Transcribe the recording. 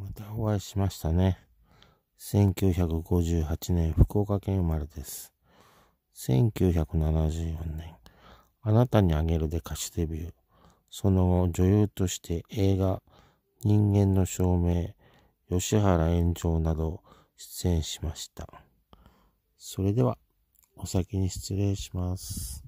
またお会いしましたね。1958年、福岡県生まれです。1974年、あなたにあげるで歌手デビュー。その後、女優として映画、人間の証明、吉原炎上など出演しました。それでは、お先に失礼します。